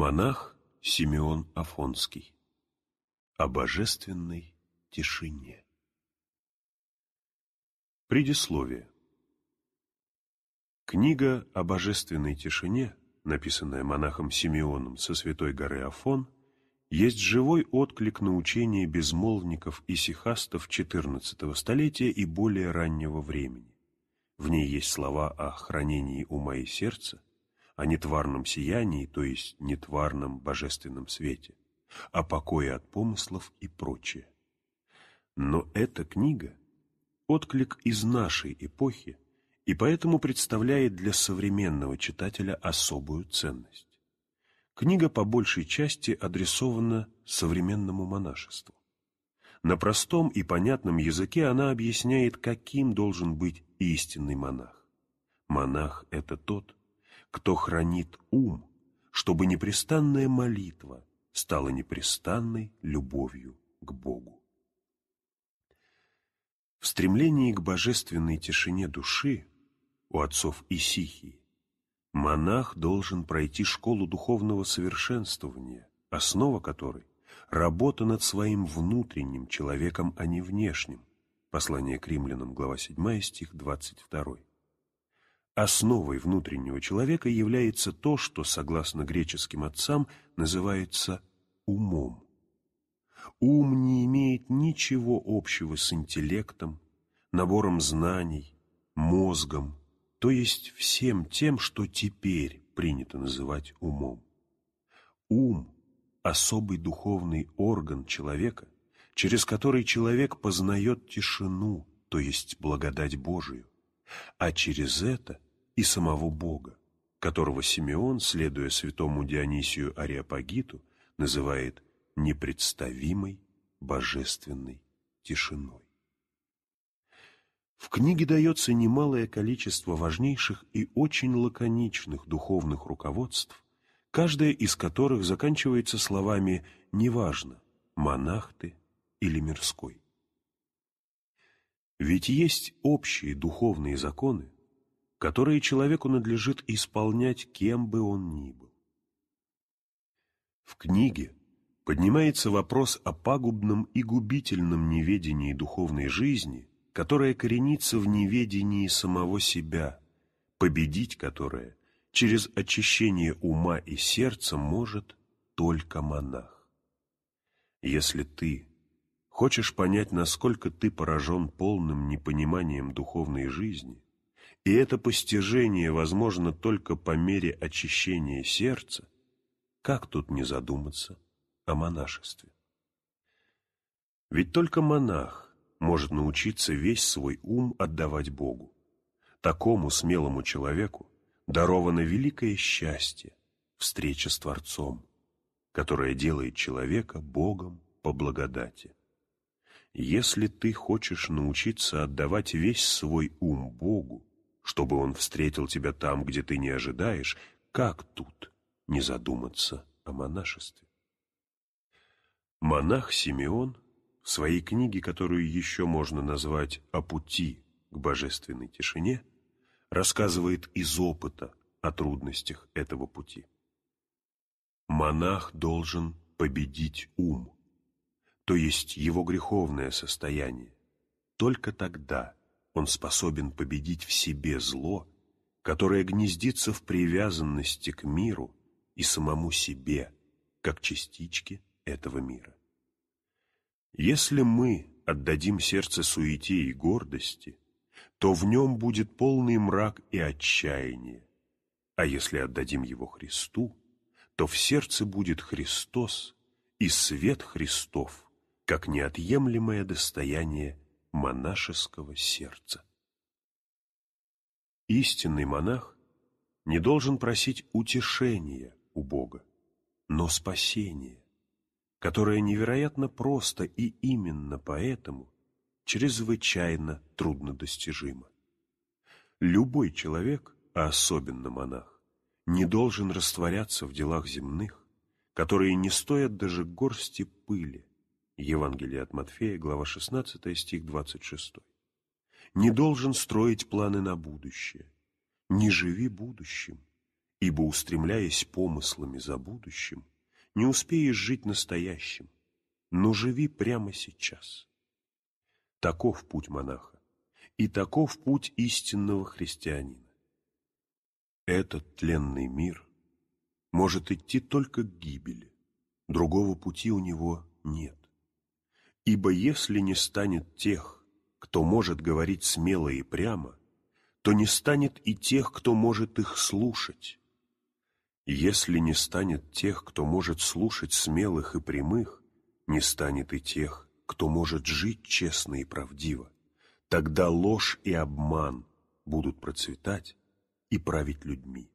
Монах Симеон Афонский О божественной тишине Предисловие Книга о божественной тишине, написанная монахом Симеоном со святой горы Афон, есть живой отклик на учение безмолвников и сихастов XIV столетия и более раннего времени. В ней есть слова о хранении ума и сердца, о нетварном сиянии, то есть нетварном божественном свете, о покое от помыслов и прочее. Но эта книга – отклик из нашей эпохи и поэтому представляет для современного читателя особую ценность. Книга по большей части адресована современному монашеству. На простом и понятном языке она объясняет, каким должен быть истинный монах. Монах – это тот, кто хранит ум, чтобы непрестанная молитва стала непрестанной любовью к Богу. В стремлении к божественной тишине души у отцов Исихии монах должен пройти школу духовного совершенствования, основа которой – работа над своим внутренним человеком, а не внешним. Послание к римлянам, глава 7, стих 22. Основой внутреннего человека является то, что, согласно греческим отцам, называется умом. Ум не имеет ничего общего с интеллектом, набором знаний, мозгом, то есть всем тем, что теперь принято называть умом. Ум – особый духовный орган человека, через который человек познает тишину, то есть благодать Божию, а через это – и самого Бога, которого Симеон, следуя святому Дионисию Ариапагиту, называет непредставимой божественной тишиной. В книге дается немалое количество важнейших и очень лаконичных духовных руководств, каждая из которых заканчивается словами «неважно, монах ты или мирской». Ведь есть общие духовные законы, которые человеку надлежит исполнять, кем бы он ни был. В книге поднимается вопрос о пагубном и губительном неведении духовной жизни, которое коренится в неведении самого себя, победить которое через очищение ума и сердца может только монах. Если ты хочешь понять, насколько ты поражен полным непониманием духовной жизни – и это постижение возможно только по мере очищения сердца, как тут не задуматься о монашестве? Ведь только монах может научиться весь свой ум отдавать Богу. Такому смелому человеку даровано великое счастье, встреча с Творцом, которая делает человека Богом по благодати. Если ты хочешь научиться отдавать весь свой ум Богу, чтобы он встретил тебя там, где ты не ожидаешь, как тут не задуматься о монашестве? Монах Симеон в своей книге, которую еще можно назвать «О пути к божественной тишине», рассказывает из опыта о трудностях этого пути. Монах должен победить ум, то есть его греховное состояние. Только тогда – он способен победить в себе зло, которое гнездится в привязанности к миру и самому себе, как частичке этого мира. Если мы отдадим сердце суете и гордости, то в нем будет полный мрак и отчаяние, а если отдадим его Христу, то в сердце будет Христос и свет Христов, как неотъемлемое достояние монашеского сердца. Истинный монах не должен просить утешения у Бога, но спасения, которое невероятно просто и именно поэтому чрезвычайно труднодостижимо. Любой человек, а особенно монах, не должен растворяться в делах земных, которые не стоят даже горсти пыли, Евангелие от Матфея, глава 16, стих 26. Не должен строить планы на будущее. Не живи будущим, ибо, устремляясь помыслами за будущим, не успеешь жить настоящим, но живи прямо сейчас. Таков путь монаха, и таков путь истинного христианина. Этот тленный мир может идти только к гибели, другого пути у него нет. Ибо если не станет тех, кто может говорить смело и прямо, то не станет и тех, кто может их слушать. Если не станет тех, кто может слушать смелых и прямых, не станет и тех, кто может жить честно и правдиво, тогда ложь и обман будут процветать и править людьми.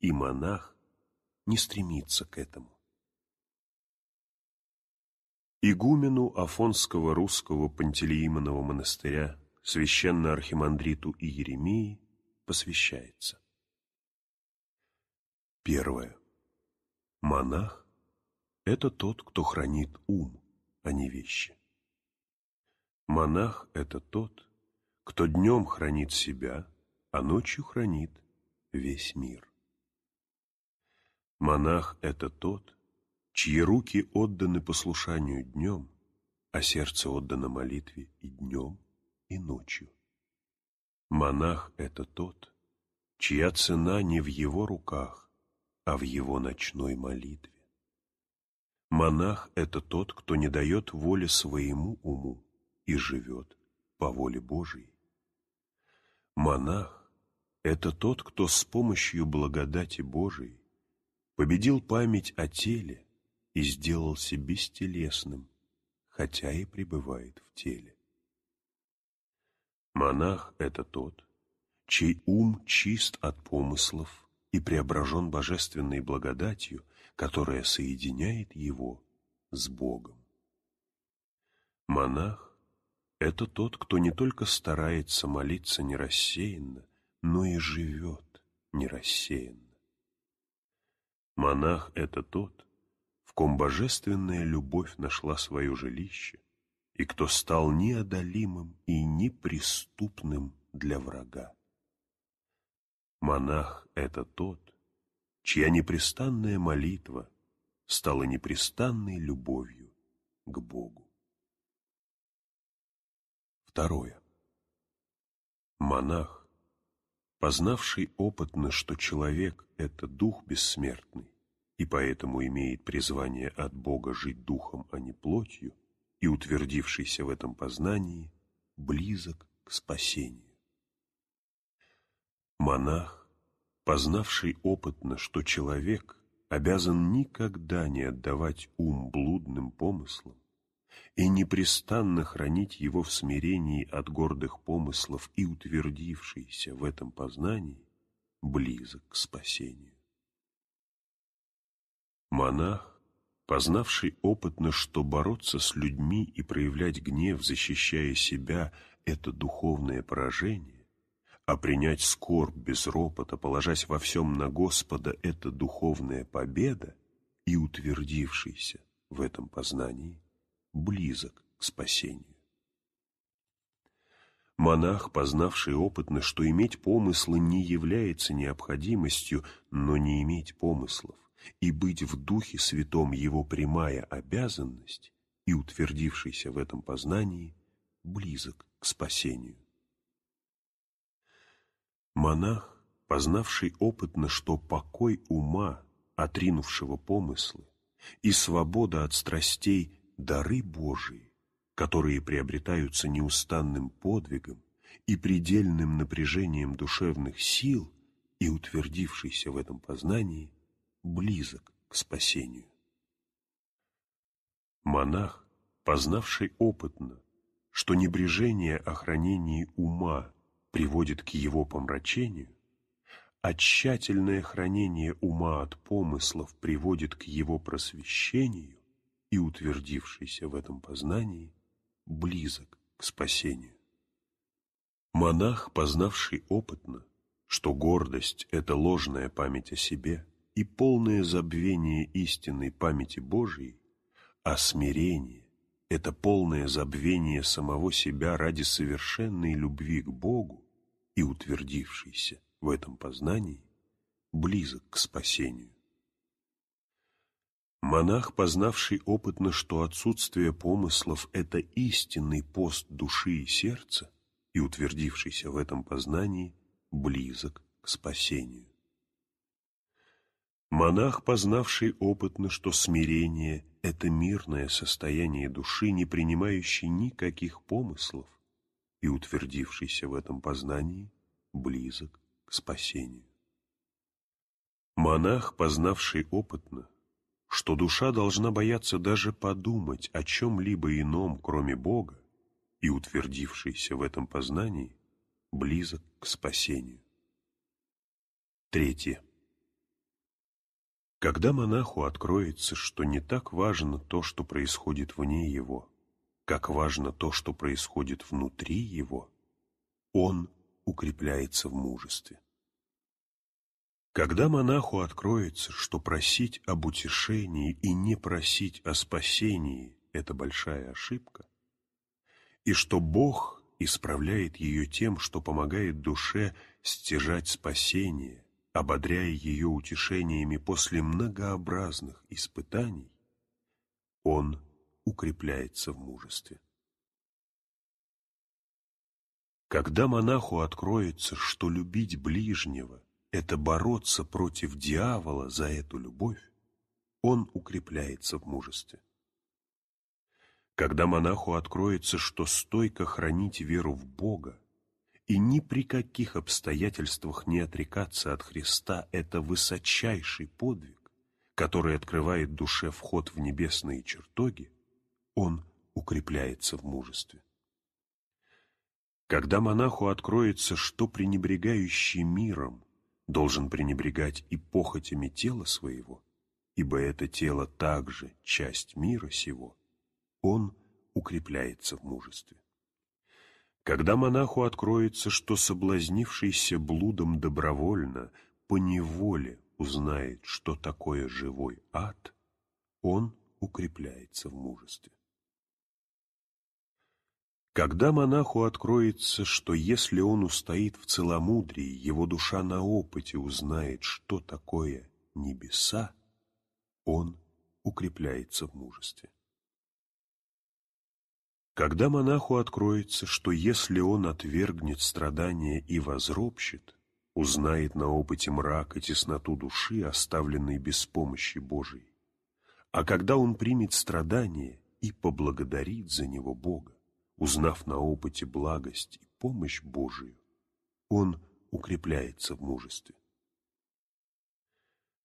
И монах не стремится к этому игумену Афонского русского Пантелеимонова монастыря, священно-архимандриту и посвящается. Первое. Монах – это тот, кто хранит ум, а не вещи. Монах – это тот, кто днем хранит себя, а ночью хранит весь мир. Монах – это тот, чьи руки отданы послушанию днем, а сердце отдано молитве и днем, и ночью. Монах — это тот, чья цена не в его руках, а в его ночной молитве. Монах — это тот, кто не дает воли своему уму и живет по воле Божией. Монах — это тот, кто с помощью благодати Божией победил память о теле и сделался бестелесным, хотя и пребывает в теле. Монах — это тот, чей ум чист от помыслов и преображен божественной благодатью, которая соединяет его с Богом. Монах — это тот, кто не только старается молиться нерассеянно, но и живет нерассеянно. Монах — это тот, ком божественная любовь нашла свое жилище, и кто стал неодолимым и неприступным для врага. Монах — это тот, чья непрестанная молитва стала непрестанной любовью к Богу. Второе. Монах, познавший опытно, что человек — это дух бессмертный, и поэтому имеет призвание от Бога жить духом, а не плотью, и утвердившийся в этом познании, близок к спасению. Монах, познавший опытно, что человек обязан никогда не отдавать ум блудным помыслам и непрестанно хранить его в смирении от гордых помыслов и утвердившийся в этом познании, близок к спасению. Монах, познавший опытно, что бороться с людьми и проявлять гнев, защищая себя, это духовное поражение, а принять скорбь без ропота, положась во всем на Господа, это духовная победа, и утвердившийся в этом познании, близок к спасению. Монах, познавший опытно, что иметь помыслы не является необходимостью, но не иметь помыслов и быть в Духе Святом его прямая обязанность и утвердившийся в этом познании близок к спасению. Монах, познавший опытно, что покой ума, отринувшего помыслы, и свобода от страстей – дары Божии, которые приобретаются неустанным подвигом и предельным напряжением душевных сил, и утвердившийся в этом познании, близок к спасению. Монах, познавший опытно, что небрежение о хранении ума приводит к его помрачению, а тщательное хранение ума от помыслов приводит к его просвещению и, утвердившийся в этом познании, близок к спасению. Монах, познавший опытно, что гордость — это ложная память о себе, и полное забвение истинной памяти Божией, а смирение – это полное забвение самого себя ради совершенной любви к Богу и утвердившейся в этом познании, близок к спасению. Монах, познавший опытно, что отсутствие помыслов – это истинный пост души и сердца, и утвердившийся в этом познании, близок к спасению. Монах, познавший опытно, что смирение – это мирное состояние души, не принимающей никаких помыслов, и утвердившийся в этом познании, близок к спасению. Монах, познавший опытно, что душа должна бояться даже подумать о чем-либо ином, кроме Бога, и утвердившийся в этом познании, близок к спасению. Третье. Когда монаху откроется, что не так важно то, что происходит вне его, как важно то, что происходит внутри его, он укрепляется в мужестве. Когда монаху откроется, что просить об утешении и не просить о спасении – это большая ошибка, и что Бог исправляет ее тем, что помогает душе стяжать спасение, ободряя ее утешениями после многообразных испытаний, он укрепляется в мужестве. Когда монаху откроется, что любить ближнего – это бороться против дьявола за эту любовь, он укрепляется в мужестве. Когда монаху откроется, что стойко хранить веру в Бога и ни при каких обстоятельствах не отрекаться от Христа – это высочайший подвиг, который открывает душе вход в небесные чертоги, он укрепляется в мужестве. Когда монаху откроется, что пренебрегающий миром должен пренебрегать и похотями тела своего, ибо это тело также часть мира сего, он укрепляется в мужестве. Когда монаху откроется, что соблазнившийся блудом добровольно, по неволе узнает, что такое живой ад, он укрепляется в мужестве. Когда монаху откроется, что если он устоит в целомудрии, его душа на опыте узнает, что такое небеса, он укрепляется в мужестве. Когда монаху откроется, что если он отвергнет страдания и возропщит, узнает на опыте мрак и тесноту души, оставленной без помощи Божией, а когда он примет страдание и поблагодарит за него Бога, узнав на опыте благость и помощь Божию, он укрепляется в мужестве.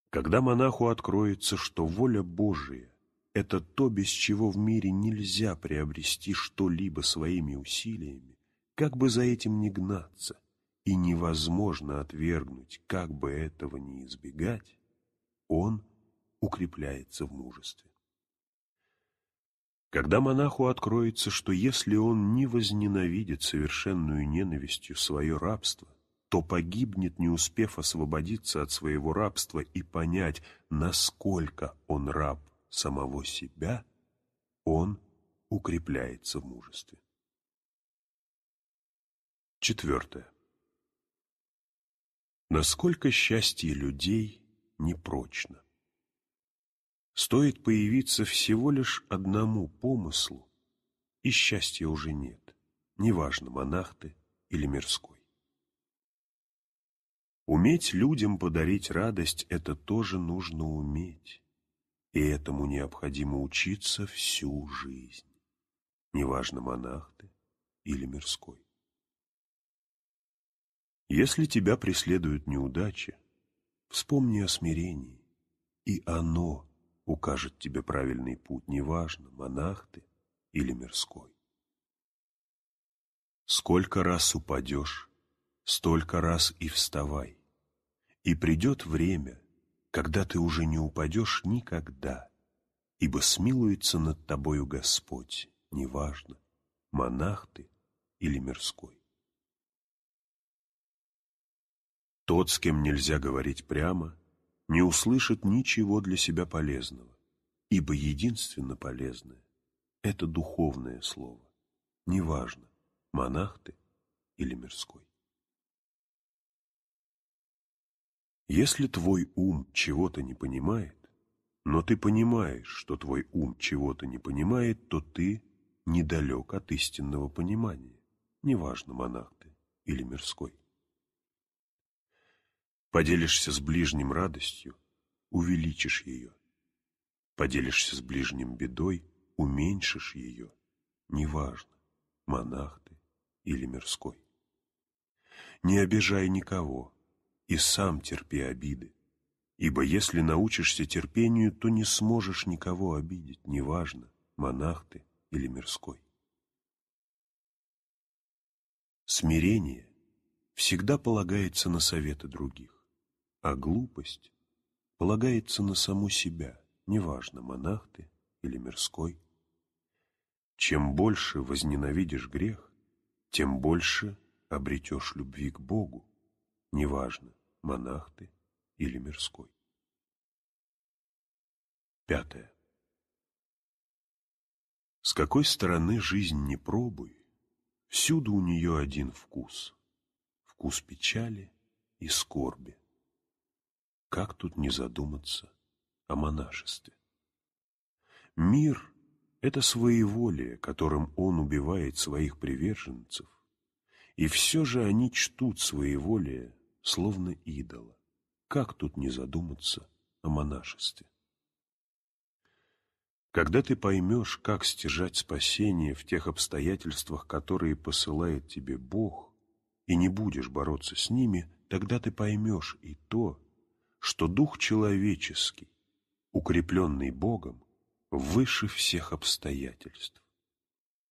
Когда монаху откроется, что воля Божия это то, без чего в мире нельзя приобрести что-либо своими усилиями, как бы за этим ни гнаться, и невозможно отвергнуть, как бы этого ни избегать, он укрепляется в мужестве. Когда монаху откроется, что если он не возненавидит совершенную ненавистью свое рабство, то погибнет, не успев освободиться от своего рабства и понять, насколько он раб самого себя, он укрепляется в мужестве. Четвертое. Насколько счастье людей непрочно. Стоит появиться всего лишь одному помыслу, и счастья уже нет, неважно, монах ты или мирской. Уметь людям подарить радость – это тоже нужно уметь. И этому необходимо учиться всю жизнь, неважно, монах ты или мирской. Если тебя преследуют неудачи, вспомни о смирении, и оно укажет тебе правильный путь, неважно, монах ты или мирской. Сколько раз упадешь, столько раз и вставай, и придет время, когда ты уже не упадешь никогда, ибо смилуется над тобою Господь, неважно, монах ты или мирской. Тот, с кем нельзя говорить прямо, не услышит ничего для себя полезного, ибо единственно полезное — это духовное слово, неважно, монах ты или мирской. Если твой ум чего-то не понимает, но ты понимаешь, что твой ум чего-то не понимает, то ты недалек от истинного понимания, неважно, монах ты или мирской. Поделишься с ближним радостью, увеличишь ее. Поделишься с ближним бедой, уменьшишь ее, неважно, монах ты или мирской. Не обижай никого, и сам терпи обиды. Ибо если научишься терпению, то не сможешь никого обидеть, неважно, монах ты или мирской. Смирение всегда полагается на советы других, а глупость полагается на саму себя, неважно, монах ты или мирской. Чем больше возненавидишь грех, тем больше обретешь любви к Богу, неважно, монах ты или мирской. Пятое. С какой стороны жизнь не пробуй, всюду у нее один вкус. Вкус печали и скорби. Как тут не задуматься о монашестве? Мир — это своеволие, которым он убивает своих приверженцев, и все же они чтут своеволие словно идола. Как тут не задуматься о монашестве? Когда ты поймешь, как стяжать спасение в тех обстоятельствах, которые посылает тебе Бог, и не будешь бороться с ними, тогда ты поймешь и то, что дух человеческий, укрепленный Богом, выше всех обстоятельств.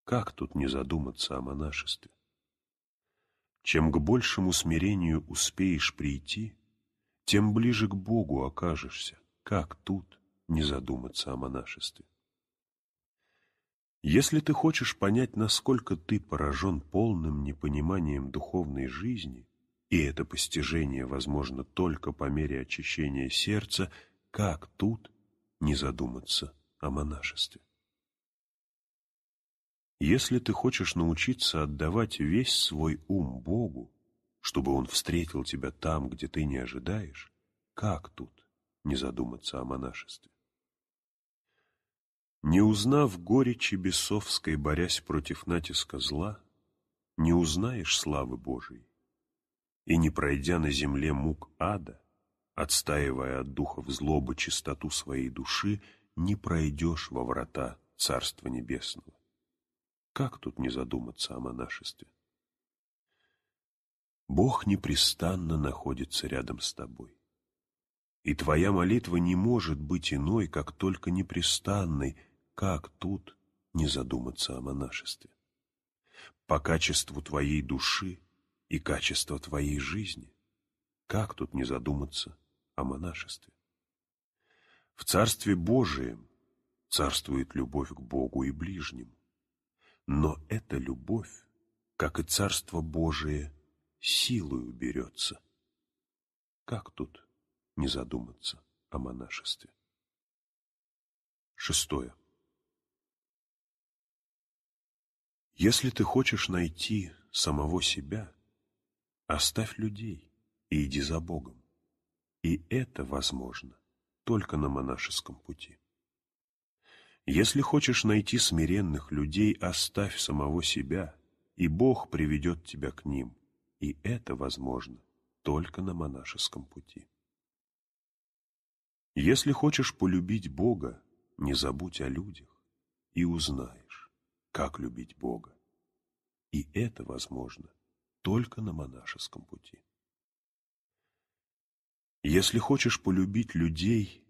Как тут не задуматься о монашестве? Чем к большему смирению успеешь прийти, тем ближе к Богу окажешься. Как тут не задуматься о монашестве? Если ты хочешь понять, насколько ты поражен полным непониманием духовной жизни, и это постижение возможно только по мере очищения сердца, как тут не задуматься о монашестве? Если ты хочешь научиться отдавать весь свой ум Богу, чтобы Он встретил тебя там, где ты не ожидаешь, как тут не задуматься о монашестве? Не узнав горечи бесовской, борясь против натиска зла, не узнаешь славы Божией, и не пройдя на земле мук ада, отстаивая от духов злобы чистоту своей души, не пройдешь во врата Царства Небесного. Как тут не задуматься о монашестве? Бог непрестанно находится рядом с тобой. И твоя молитва не может быть иной, как только непрестанной, как тут не задуматься о монашестве. По качеству твоей души и качеству твоей жизни, как тут не задуматься о монашестве? В Царстве Божием царствует любовь к Богу и ближнему. Но эта любовь, как и Царство Божие, силою берется. Как тут не задуматься о монашестве? Шестое. Если ты хочешь найти самого себя, оставь людей и иди за Богом. И это возможно только на монашеском пути. Если хочешь найти смиренных людей, оставь самого себя, и Бог приведет тебя к ним. И это возможно только на монашеском пути. Если хочешь полюбить Бога, не забудь о людях, и узнаешь, как любить Бога. И это возможно только на монашеском пути. Если хочешь полюбить людей,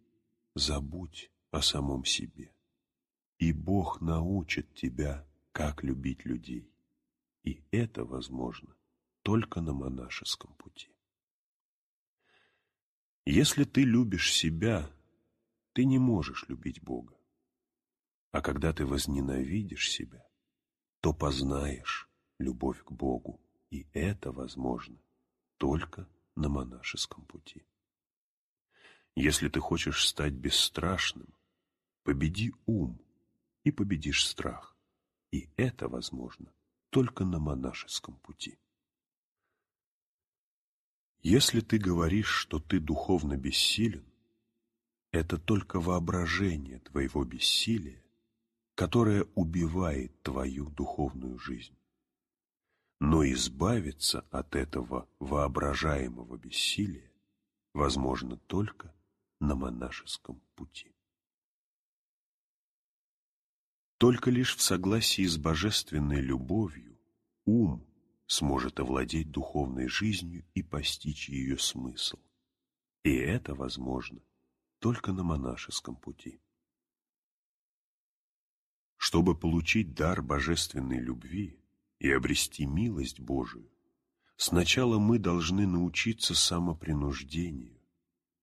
забудь о самом себе и Бог научит тебя, как любить людей. И это возможно только на монашеском пути. Если ты любишь себя, ты не можешь любить Бога. А когда ты возненавидишь себя, то познаешь любовь к Богу, и это возможно только на монашеском пути. Если ты хочешь стать бесстрашным, победи ум – и победишь страх. И это возможно только на монашеском пути. Если ты говоришь, что ты духовно бессилен, это только воображение твоего бессилия, которое убивает твою духовную жизнь. Но избавиться от этого воображаемого бессилия возможно только на монашеском пути. Только лишь в согласии с божественной любовью ум сможет овладеть духовной жизнью и постичь ее смысл. И это возможно только на монашеском пути. Чтобы получить дар божественной любви и обрести милость Божию, сначала мы должны научиться самопринуждению,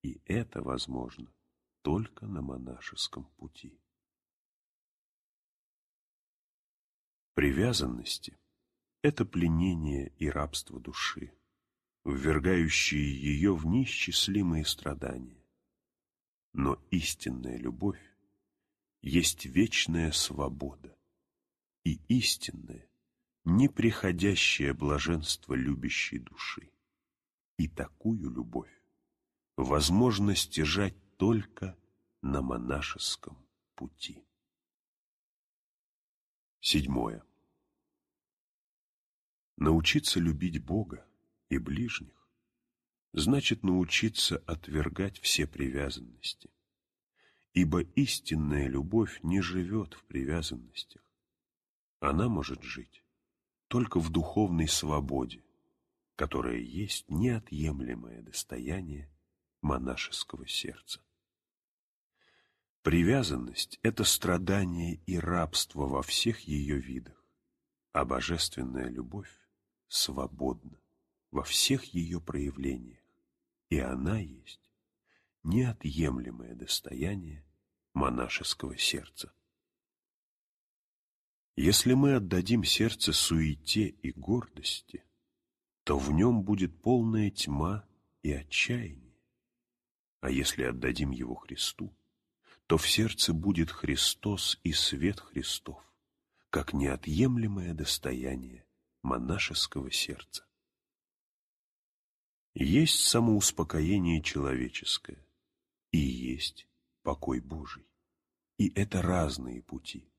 и это возможно только на монашеском пути. Привязанности — это пленение и рабство души, ввергающие ее в неисчислимые страдания. Но истинная любовь есть вечная свобода и истинное, неприходящее блаженство любящей души. И такую любовь возможно стяжать только на монашеском пути. Седьмое. Научиться любить Бога и ближних значит научиться отвергать все привязанности. Ибо истинная любовь не живет в привязанностях. Она может жить только в духовной свободе, которая есть неотъемлемое достояние монашеского сердца. Привязанность — это страдание и рабство во всех ее видах, а божественная любовь свободна во всех ее проявлениях, и она есть неотъемлемое достояние монашеского сердца. Если мы отдадим сердце суете и гордости, то в нем будет полная тьма и отчаяние. А если отдадим его Христу, то в сердце будет Христос и свет Христов, как неотъемлемое достояние монашеского сердца. Есть самоуспокоение человеческое, и есть покой Божий. И это разные пути.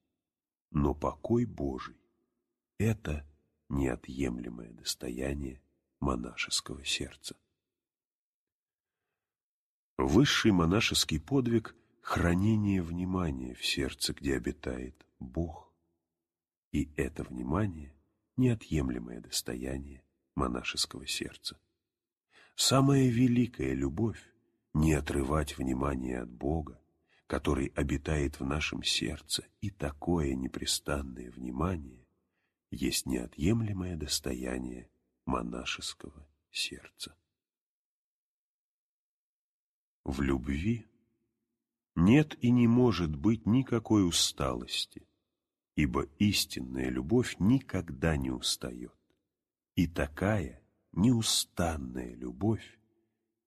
Но покой Божий – это неотъемлемое достояние монашеского сердца. Высший монашеский подвиг – хранение внимания в сердце, где обитает Бог. И это внимание неотъемлемое достояние монашеского сердца. Самая великая любовь — не отрывать внимание от Бога, который обитает в нашем сердце, и такое непрестанное внимание есть неотъемлемое достояние монашеского сердца. В любви нет и не может быть никакой усталости, ибо истинная любовь никогда не устает. И такая неустанная любовь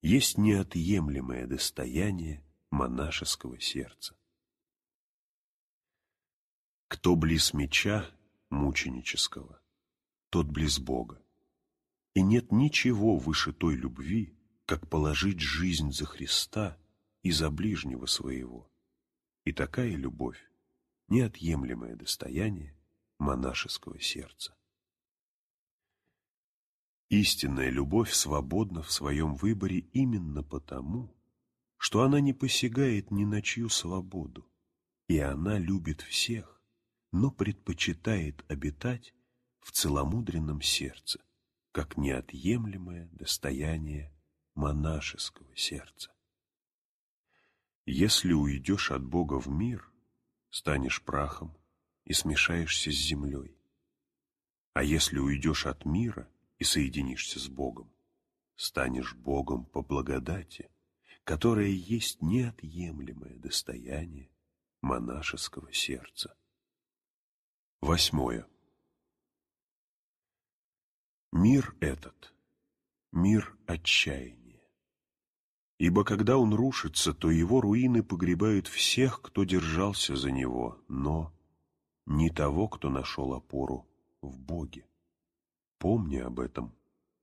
есть неотъемлемое достояние монашеского сердца. Кто близ меча мученического, тот близ Бога. И нет ничего выше той любви, как положить жизнь за Христа и за ближнего своего. И такая любовь неотъемлемое достояние монашеского сердца. Истинная любовь свободна в своем выборе именно потому, что она не посягает ни на чью свободу, и она любит всех, но предпочитает обитать в целомудренном сердце, как неотъемлемое достояние монашеского сердца. Если уйдешь от Бога в мир, станешь прахом и смешаешься с землей. А если уйдешь от мира и соединишься с Богом, станешь Богом по благодати, которая есть неотъемлемое достояние монашеского сердца. Восьмое. Мир этот — мир отчаяния. Ибо когда он рушится, то его руины погребают всех, кто держался за него, но не того, кто нашел опору в Боге. Помни об этом,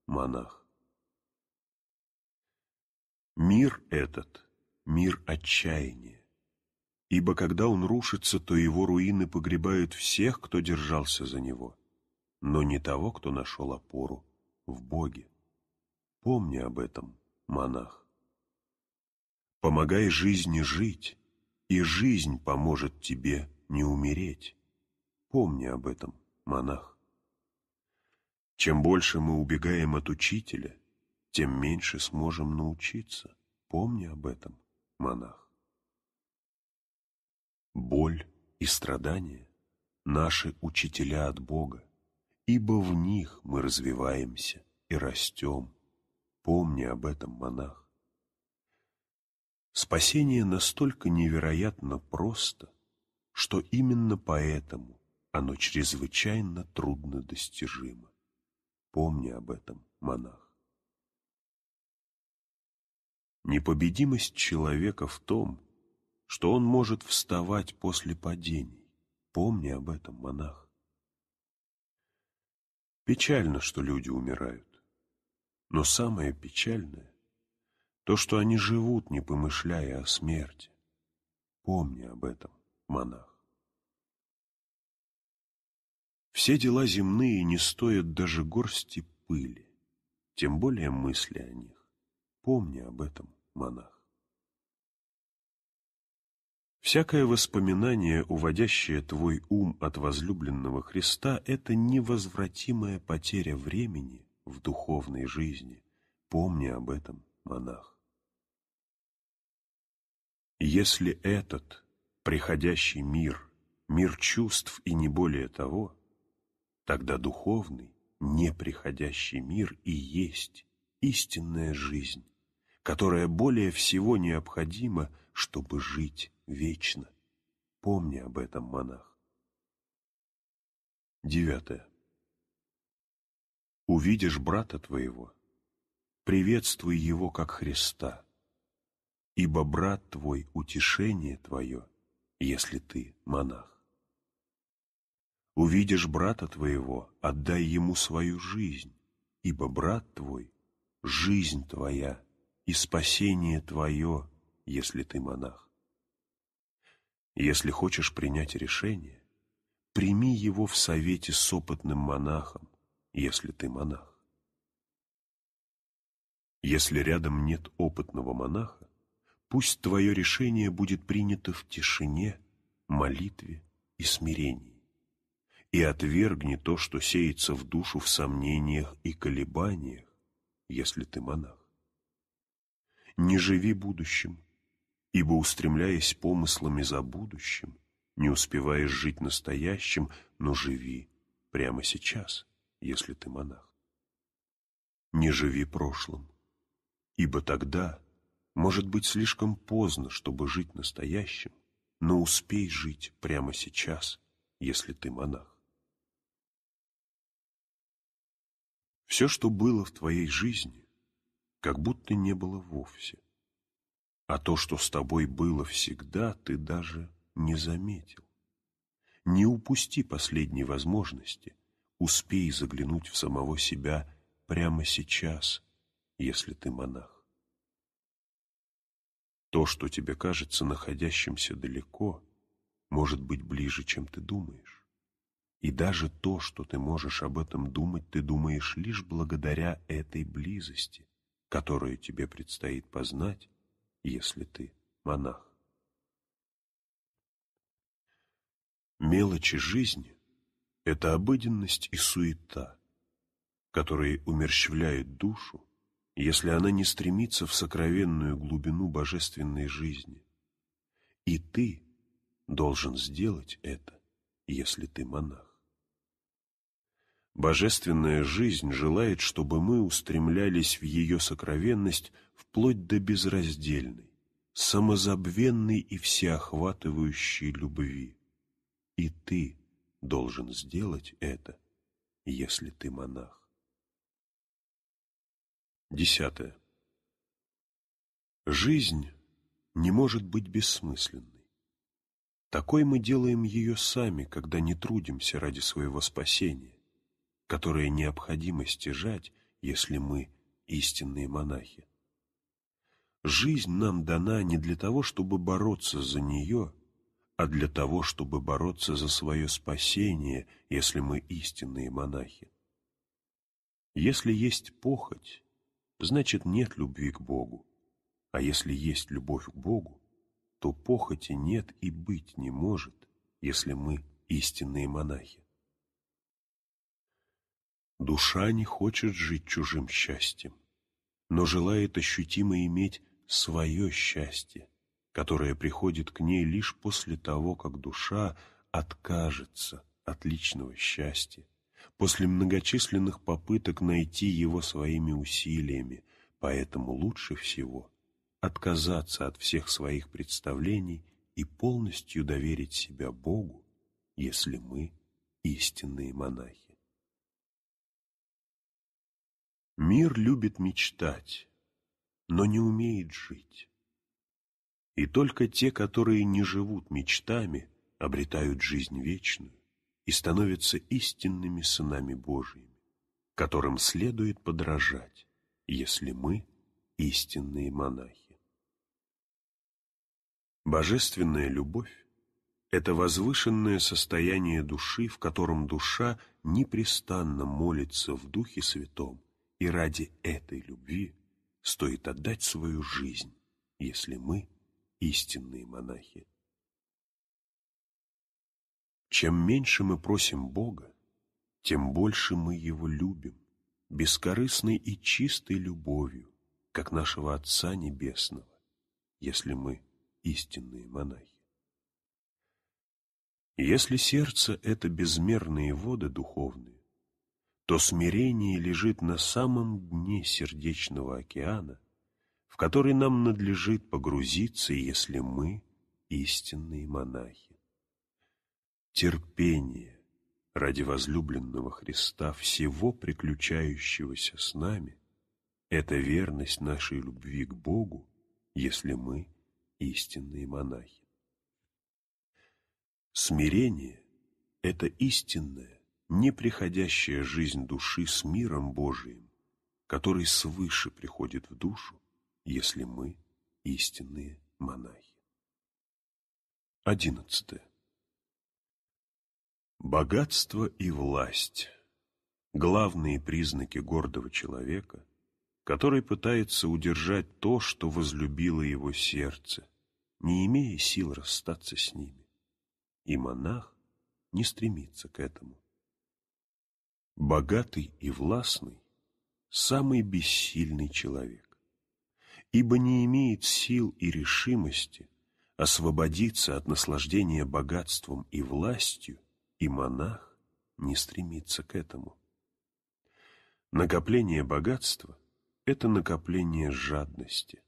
монах. Мир этот — мир отчаяния, ибо когда он рушится, то его руины погребают всех, кто держался за него, но не того, кто нашел опору в Боге. Помни об этом, монах. Помогай жизни жить, и жизнь поможет тебе не умереть. Помни об этом, монах. Чем больше мы убегаем от учителя, тем меньше сможем научиться. Помни об этом, монах. Боль и страдания — наши учителя от Бога, ибо в них мы развиваемся и растем. Помни об этом, монах. Спасение настолько невероятно просто, что именно поэтому оно чрезвычайно трудно достижимо. Помни об этом, монах. Непобедимость человека в том, что он может вставать после падений. Помни об этом, монах. Печально, что люди умирают. Но самое печальное, то, что они живут, не помышляя о смерти. Помни об этом, монах. Все дела земные не стоят даже горсти пыли, тем более мысли о них. Помни об этом, монах. Всякое воспоминание, уводящее твой ум от возлюбленного Христа, это невозвратимая потеря времени в духовной жизни. Помни об этом, монах. Если этот приходящий мир – мир чувств и не более того, тогда духовный, неприходящий мир и есть истинная жизнь, которая более всего необходима, чтобы жить вечно. Помни об этом, монах. Девятое. Увидишь брата твоего, приветствуй его как Христа – ибо брат твой — утешение твое, если ты монах. Увидишь брата твоего, отдай ему свою жизнь, ибо брат твой — жизнь твоя и спасение твое, если ты монах. Если хочешь принять решение, прими его в совете с опытным монахом, если ты монах. Если рядом нет опытного монаха, Пусть твое решение будет принято в тишине, молитве и смирении. И отвергни то, что сеется в душу в сомнениях и колебаниях, если ты монах. Не живи будущим, ибо, устремляясь помыслами за будущим, не успеваешь жить настоящим, но живи прямо сейчас, если ты монах. Не живи прошлым, ибо тогда – может быть, слишком поздно, чтобы жить настоящим, но успей жить прямо сейчас, если ты монах. Все, что было в твоей жизни, как будто не было вовсе. А то, что с тобой было всегда, ты даже не заметил. Не упусти последней возможности, успей заглянуть в самого себя прямо сейчас, если ты монах. То, что тебе кажется находящимся далеко, может быть ближе, чем ты думаешь. И даже то, что ты можешь об этом думать, ты думаешь лишь благодаря этой близости, которую тебе предстоит познать, если ты монах. Мелочи жизни — это обыденность и суета, которые умерщвляют душу если она не стремится в сокровенную глубину божественной жизни. И ты должен сделать это, если ты монах. Божественная жизнь желает, чтобы мы устремлялись в ее сокровенность вплоть до безраздельной, самозабвенной и всеохватывающей любви. И ты должен сделать это, если ты монах. Десятое. Жизнь не может быть бессмысленной. Такой мы делаем ее сами, когда не трудимся ради своего спасения, которое необходимо стяжать, если мы истинные монахи. Жизнь нам дана не для того, чтобы бороться за нее, а для того, чтобы бороться за свое спасение, если мы истинные монахи. Если есть похоть, значит нет любви к Богу. А если есть любовь к Богу, то похоти нет и быть не может, если мы истинные монахи. Душа не хочет жить чужим счастьем, но желает ощутимо иметь свое счастье, которое приходит к ней лишь после того, как душа откажется от личного счастья после многочисленных попыток найти его своими усилиями, поэтому лучше всего отказаться от всех своих представлений и полностью доверить себя Богу, если мы истинные монахи. Мир любит мечтать, но не умеет жить. И только те, которые не живут мечтами, обретают жизнь вечную и становятся истинными сынами Божьими, которым следует подражать, если мы истинные монахи. Божественная любовь – это возвышенное состояние души, в котором душа непрестанно молится в Духе Святом, и ради этой любви стоит отдать свою жизнь, если мы – истинные монахи. Чем меньше мы просим Бога, тем больше мы Его любим, бескорыстной и чистой любовью, как нашего Отца Небесного, если мы истинные монахи. Если сердце — это безмерные воды духовные, то смирение лежит на самом дне сердечного океана, в который нам надлежит погрузиться, если мы — истинные монахи терпение ради возлюбленного Христа всего приключающегося с нами — это верность нашей любви к Богу, если мы истинные монахи. Смирение — это истинная, неприходящая жизнь души с миром Божиим, который свыше приходит в душу, если мы истинные монахи. Одиннадцатое. Богатство и власть – главные признаки гордого человека, который пытается удержать то, что возлюбило его сердце, не имея сил расстаться с ними. И монах не стремится к этому. Богатый и властный – самый бессильный человек, ибо не имеет сил и решимости освободиться от наслаждения богатством и властью – и монах не стремится к этому. Накопление богатства – это накопление жадности,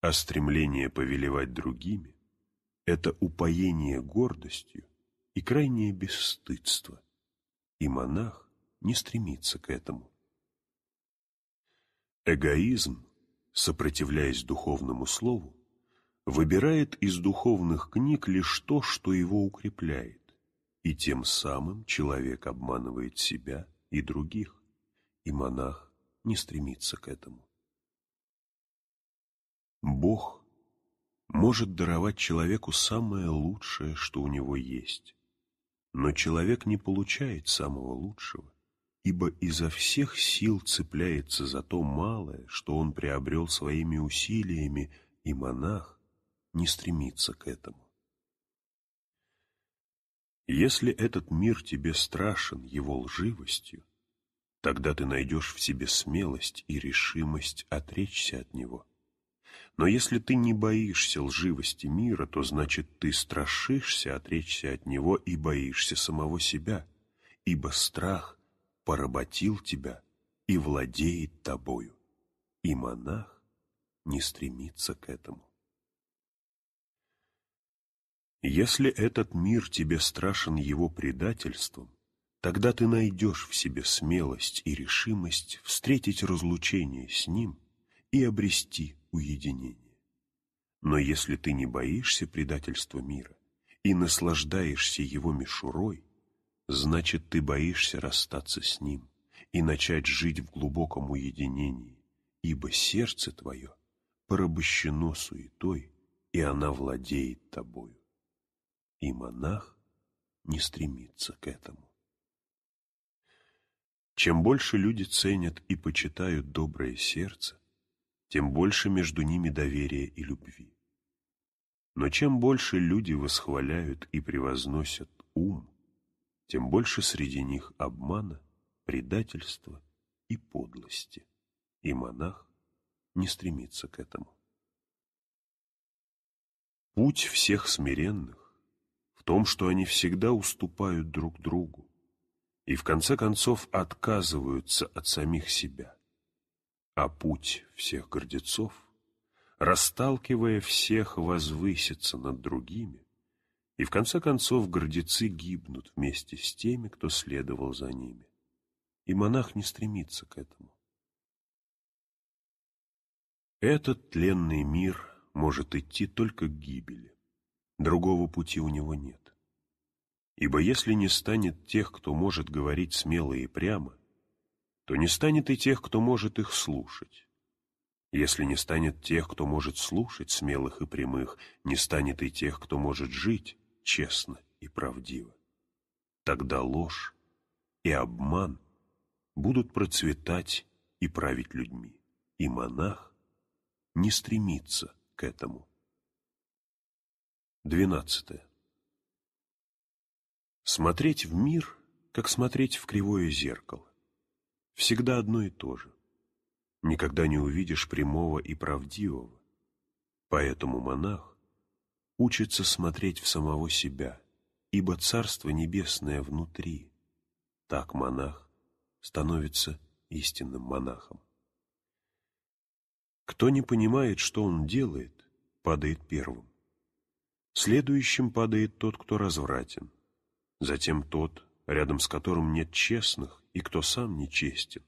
а стремление повелевать другими – это упоение гордостью и крайнее бесстыдство, и монах не стремится к этому. Эгоизм, сопротивляясь духовному слову, выбирает из духовных книг лишь то, что его укрепляет и тем самым человек обманывает себя и других, и монах не стремится к этому. Бог может даровать человеку самое лучшее, что у него есть, но человек не получает самого лучшего, ибо изо всех сил цепляется за то малое, что он приобрел своими усилиями, и монах не стремится к этому. Если этот мир тебе страшен его лживостью, тогда ты найдешь в себе смелость и решимость отречься от него. Но если ты не боишься лживости мира, то значит ты страшишься отречься от него и боишься самого себя, ибо страх поработил тебя и владеет тобою, и монах не стремится к этому. Если этот мир тебе страшен его предательством, тогда ты найдешь в себе смелость и решимость встретить разлучение с ним и обрести уединение. Но если ты не боишься предательства мира и наслаждаешься его мишурой, значит, ты боишься расстаться с ним и начать жить в глубоком уединении, ибо сердце твое порабощено суетой, и она владеет тобою и монах не стремится к этому. Чем больше люди ценят и почитают доброе сердце, тем больше между ними доверия и любви. Но чем больше люди восхваляют и превозносят ум, тем больше среди них обмана, предательства и подлости, и монах не стремится к этому. Путь всех смиренных том, что они всегда уступают друг другу и в конце концов отказываются от самих себя. А путь всех гордецов, расталкивая всех, возвысится над другими, и в конце концов гордецы гибнут вместе с теми, кто следовал за ними. И монах не стремится к этому. Этот тленный мир может идти только к гибели. Другого пути у него нет. Ибо если не станет тех, кто может говорить смело и прямо, то не станет и тех, кто может их слушать. Если не станет тех, кто может слушать смелых и прямых, не станет и тех, кто может жить честно и правдиво. Тогда ложь и обман будут процветать и править людьми, и монах не стремится к этому. 12. Смотреть в мир, как смотреть в кривое зеркало. Всегда одно и то же. Никогда не увидишь прямого и правдивого. Поэтому монах учится смотреть в самого себя, ибо Царство Небесное внутри. Так монах становится истинным монахом. Кто не понимает, что он делает, падает первым. Следующим падает тот, кто развратен. Затем тот, рядом с которым нет честных, и кто сам нечестен.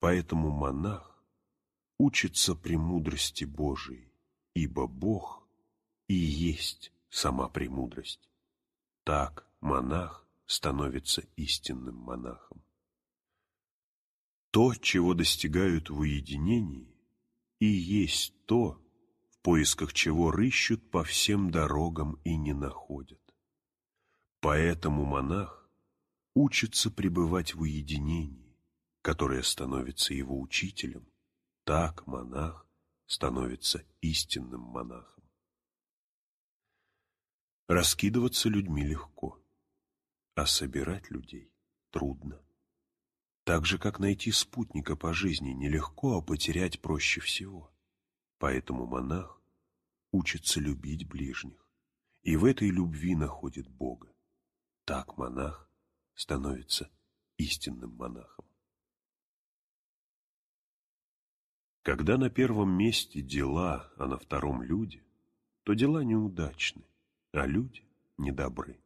Поэтому монах учится премудрости Божией, ибо Бог и есть сама премудрость. Так монах становится истинным монахом. То, чего достигают в уединении, и есть то, поисках чего рыщут по всем дорогам и не находят. Поэтому монах учится пребывать в уединении, которое становится его учителем. Так монах становится истинным монахом. Раскидываться людьми легко, а собирать людей трудно. Так же, как найти спутника по жизни нелегко, а потерять проще всего – Поэтому монах учится любить ближних и в этой любви находит Бога. Так монах становится истинным монахом. Когда на первом месте дела, а на втором люди, то дела неудачны, а люди недобры.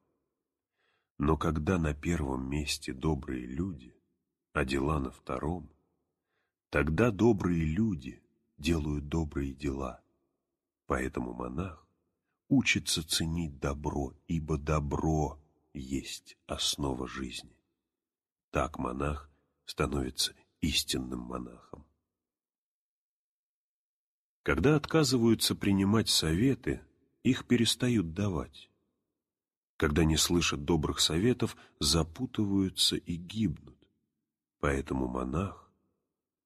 Но когда на первом месте добрые люди, а дела на втором, тогда добрые люди делают добрые дела. Поэтому монах учится ценить добро, ибо добро есть основа жизни. Так монах становится истинным монахом. Когда отказываются принимать советы, их перестают давать. Когда не слышат добрых советов, запутываются и гибнут. Поэтому монах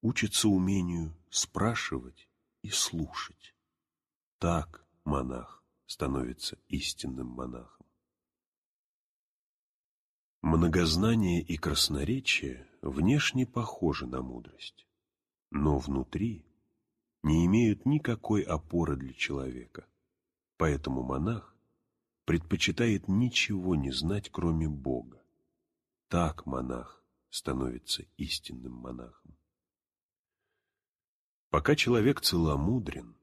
учится умению спрашивать и слушать. Так монах становится истинным монахом. Многознание и красноречие внешне похожи на мудрость, но внутри не имеют никакой опоры для человека, поэтому монах предпочитает ничего не знать, кроме Бога. Так монах становится истинным монахом. Пока человек целомудрен,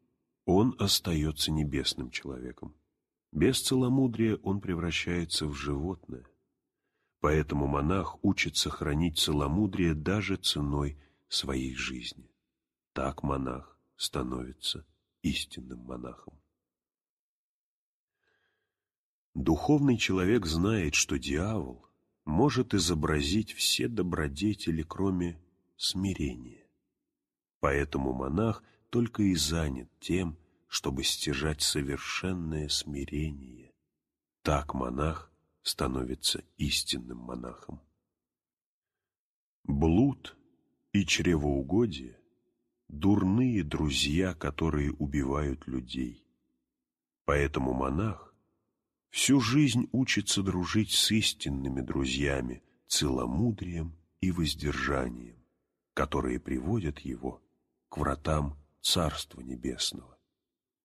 он остается небесным человеком. Без целомудрия он превращается в животное. Поэтому монах учится хранить целомудрие даже ценой своей жизни. Так монах становится истинным монахом. Духовный человек знает, что дьявол может изобразить все добродетели, кроме смирения. Поэтому монах только и занят тем, чтобы стяжать совершенное смирение. Так монах становится истинным монахом. Блуд и чревоугодие – дурные друзья, которые убивают людей. Поэтому монах всю жизнь учится дружить с истинными друзьями, целомудрием и воздержанием, которые приводят его к вратам Царства Небесного.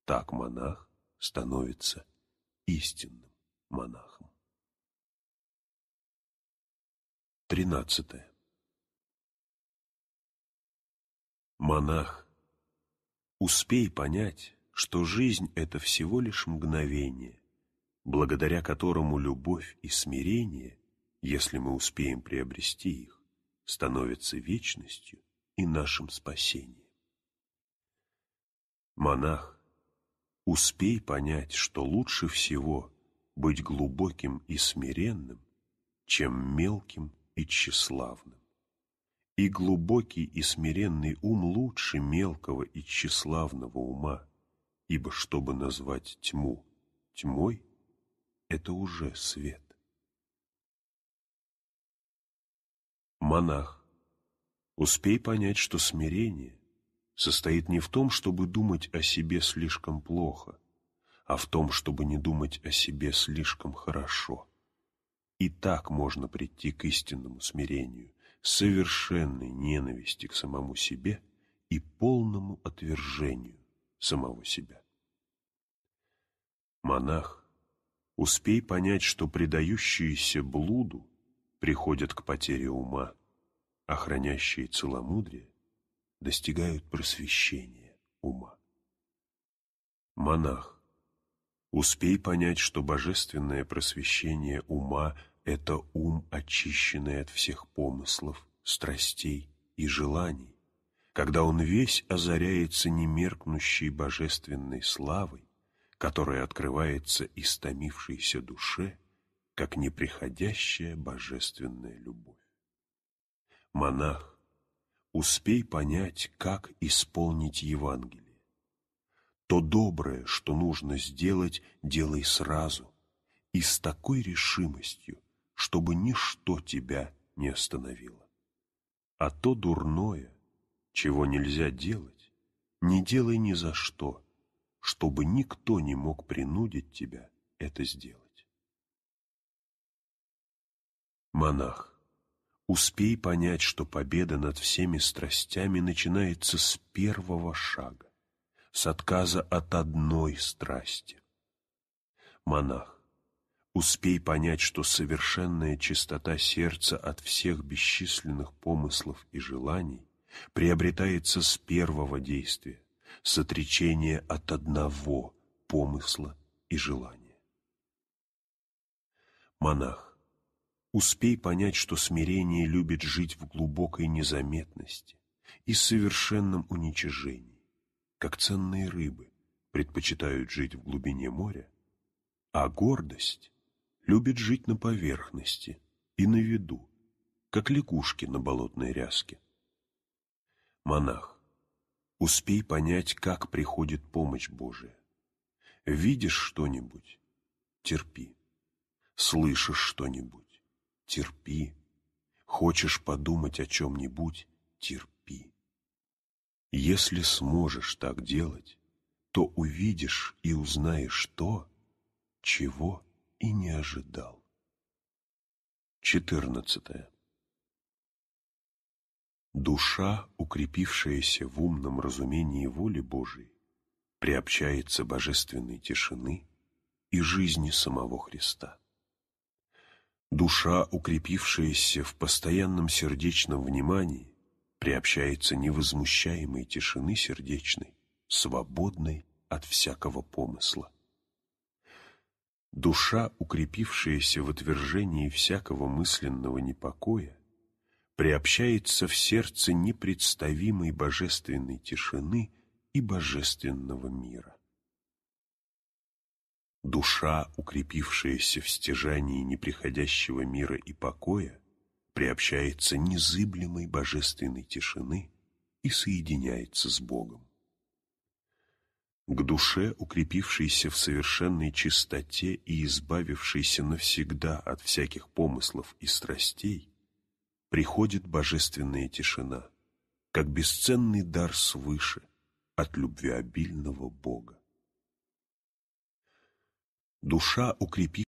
Так монах становится истинным монахом. Тринадцатое. Монах, успей понять, что жизнь — это всего лишь мгновение, благодаря которому любовь и смирение, если мы успеем приобрести их, становятся вечностью и нашим спасением. Монах, успей понять, что лучше всего быть глубоким и смиренным, чем мелким и тщеславным. И глубокий и смиренный ум лучше мелкого и тщеславного ума, ибо чтобы назвать тьму тьмой, это уже свет. Монах, успей понять, что смирение состоит не в том, чтобы думать о себе слишком плохо, а в том, чтобы не думать о себе слишком хорошо. И так можно прийти к истинному смирению, совершенной ненависти к самому себе и полному отвержению самого себя. Монах, успей понять, что предающиеся блуду приходят к потере ума, охраняющие целомудрие достигают просвещения ума. Монах, успей понять, что божественное просвещение ума – это ум, очищенный от всех помыслов, страстей и желаний, когда он весь озаряется немеркнущей божественной славой, которая открывается истомившейся душе, как неприходящая божественная любовь. Монах, успей понять, как исполнить Евангелие. То доброе, что нужно сделать, делай сразу и с такой решимостью, чтобы ничто тебя не остановило. А то дурное, чего нельзя делать, не делай ни за что, чтобы никто не мог принудить тебя это сделать. Монах Успей понять, что победа над всеми страстями начинается с первого шага, с отказа от одной страсти. Монах, успей понять, что совершенная чистота сердца от всех бесчисленных помыслов и желаний приобретается с первого действия, с отречения от одного помысла и желания. Монах, Успей понять, что смирение любит жить в глубокой незаметности и совершенном уничижении, как ценные рыбы предпочитают жить в глубине моря, а гордость любит жить на поверхности и на виду, как лягушки на болотной ряске. Монах, успей понять, как приходит помощь Божия. Видишь что-нибудь — терпи. Слышишь что-нибудь терпи. Хочешь подумать о чем-нибудь, терпи. Если сможешь так делать, то увидишь и узнаешь то, чего и не ожидал. 14. Душа, укрепившаяся в умном разумении воли Божией, приобщается божественной тишины и жизни самого Христа. Душа, укрепившаяся в постоянном сердечном внимании, приобщается невозмущаемой тишины сердечной, свободной от всякого помысла. Душа, укрепившаяся в отвержении всякого мысленного непокоя, приобщается в сердце непредставимой божественной тишины и божественного мира. Душа, укрепившаяся в стяжании неприходящего мира и покоя, приобщается незыблемой божественной тишины и соединяется с Богом. К душе, укрепившейся в совершенной чистоте и избавившейся навсегда от всяких помыслов и страстей, приходит божественная тишина, как бесценный дар свыше от любви обильного Бога душа укрепи